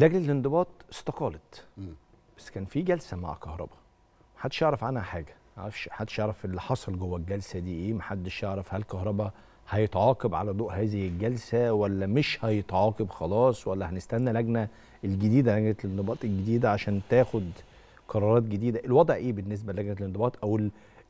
لجنه الانضباط استقالت بس كان في جلسه مع كهرباء محدش يعرف عنها حاجه معرفش محدش يعرف اللي حصل جوه الجلسه دي ايه محدش يعرف هل كهرباء هيتعاقب على ضوء هذه الجلسه ولا مش هيتعاقب خلاص ولا هنستنى لجنه الجديده لجنه الانضباط الجديده عشان تاخد قرارات جديده الوضع ايه بالنسبه للجنه الانضباط او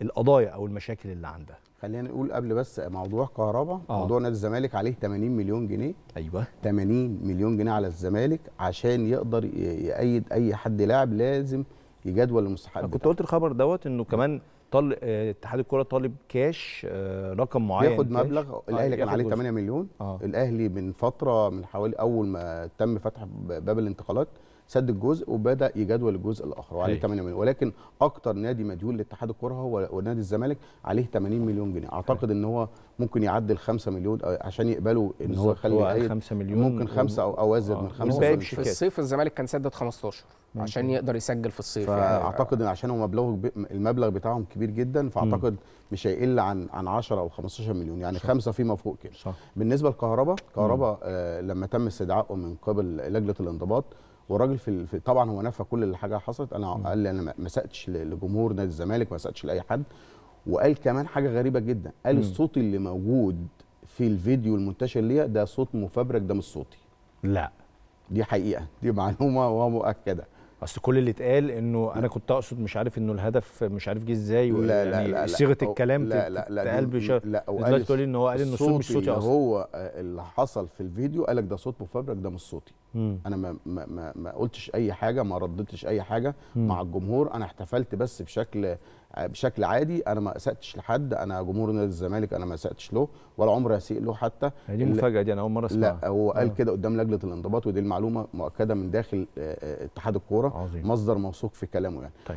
القضايا او المشاكل اللي عندها خلينا نقول قبل بس موضوع كهرباء آه. موضوع نادي الزمالك عليه 80 مليون جنيه ايوه 80 مليون جنيه على الزمالك عشان يقدر يأيد اي حد لاعب لازم يجدول المستحقات كنت قلت الخبر دوت انه كمان طل آه، اتحاد الكره طالب كاش آه، رقم معين ياخد مبلغ آه، الاهلي كان عليه 8 مليون آه. الاهلي من فتره من حوالي اول ما تم فتح باب الانتقالات سد الجزء وبدا يجدول الجزء الاخر وعليه 8 مليون ولكن اكتر نادي مديون لاتحاد الكره هو نادي الزمالك عليه 80 مليون جنيه اعتقد ان هو ممكن يعدي ال 5 مليون آه، عشان يقبلوا ان هو يخلي 5 مليون ممكن 5 او او ازيد من 5 آه، مليون في الصيف الزمالك كان سدد 15 عشان يقدر يسجل في الصيف يعني. فاعتقد يعني عشان هو مبلغ المبلغ بتاعهم كبير جدا فاعتقد مش هيقل عن عن 10 او 15 مليون يعني صح. خمسه فيما فوق كده صح. بالنسبه لكهرباء كهرباء آه لما تم استدعائه من قبل لجنه الانضباط والراجل في, في طبعا هو نفى كل الحاجه حصلت انا قال لي انا ما سقتش لجمهور نادي الزمالك ما سقتش لاي حد وقال كمان حاجه غريبه جدا قال مم. الصوت اللي موجود في الفيديو المنتشر ليا ده صوت مفبرك ده مش صوتي لا دي حقيقه دي معلومه ومؤكده اصل كل اللي اتقال انه انا كنت اقصد مش عارف انه الهدف مش عارف جه ازاي لا لا لا لا صيغه الكلام لا لا لا اتقال لا لا دلوقتي تقول لا ان هو قال انه لا مش صوتي اصلا هو اللي حصل في الفيديو قال لك ده صوت مفبرك ده مش صوتي مم. انا ما, ما, ما, قلتش اي حاجه ما ردتش اي حاجه مم. مع الجمهور انا احتفلت بس بشكل بشكل عادي انا ما اساتش لحد انا جمهور نادي الزمالك انا ما اساتش له ولا عمري اسيء له حتى دي مفاجاه دي انا اول مره اسمعها لا هو قال آه. كده قدام لجنه الانضباط ودي المعلومه مؤكده من داخل آه، آه، اتحاد الكوره مصدر موثوق في كلامه يعني طيب.